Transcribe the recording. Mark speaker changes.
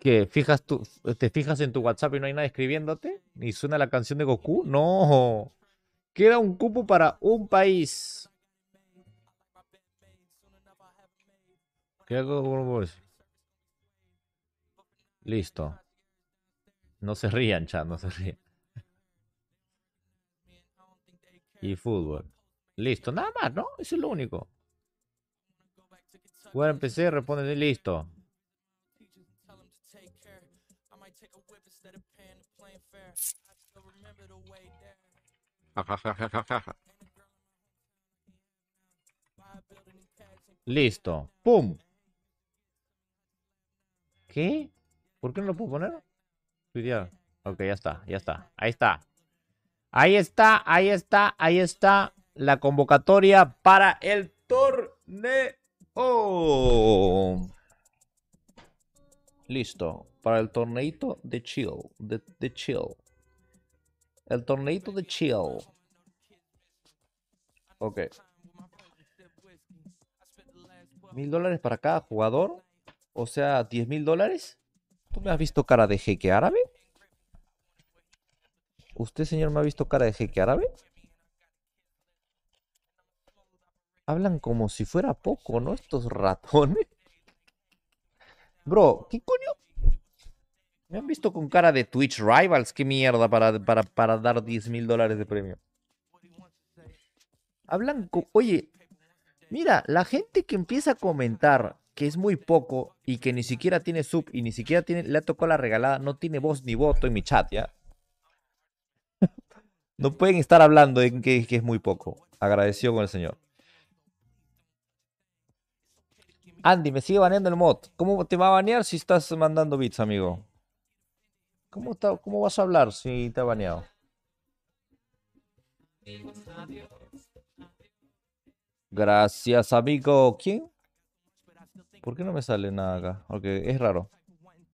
Speaker 1: que fijas tú te fijas en tu WhatsApp y no hay nadie escribiéndote y suena la canción de Goku. No, queda un cupo para un país. Listo. No se rían, chat, no se rían. Y fútbol. Listo, nada más, ¿no? Eso es lo único. Jugar empecé, responde, listo. Listo. ¡Pum! ¿Qué? ¿Por qué no lo puedo poner? Ok, ya está, ya está. Ahí está. Ahí está, ahí está, ahí está la convocatoria para el torneo. Listo para el torneito de Chill. De, Chill. El torneito de Chill. Ok. Mil dólares para cada jugador. O sea, diez mil dólares. ¿Tú me has visto cara de jeque árabe? ¿Usted, señor, me ha visto cara de jeque árabe? Hablan como si fuera poco, ¿no? Estos ratones. Bro, ¿qué coño me han visto con cara de Twitch Rivals. Qué mierda para, para, dar 10 mil dólares de premio. Hablan con... Oye, mira, la gente que empieza a comentar que es muy poco y que ni siquiera tiene sub y ni siquiera tiene, le tocó la regalada, no tiene voz ni voto en mi chat, ¿ya? no pueden estar hablando en que, que, es muy poco. Agradecido con el señor. Andy, me sigue baneando el mod. ¿Cómo te va a banear si estás mandando bits, amigo? ¿Cómo, vas a hablar si te ha baneado? Gracias, amigo. ¿Quién? ¿Por qué no me sale nada acá? Ok, es raro.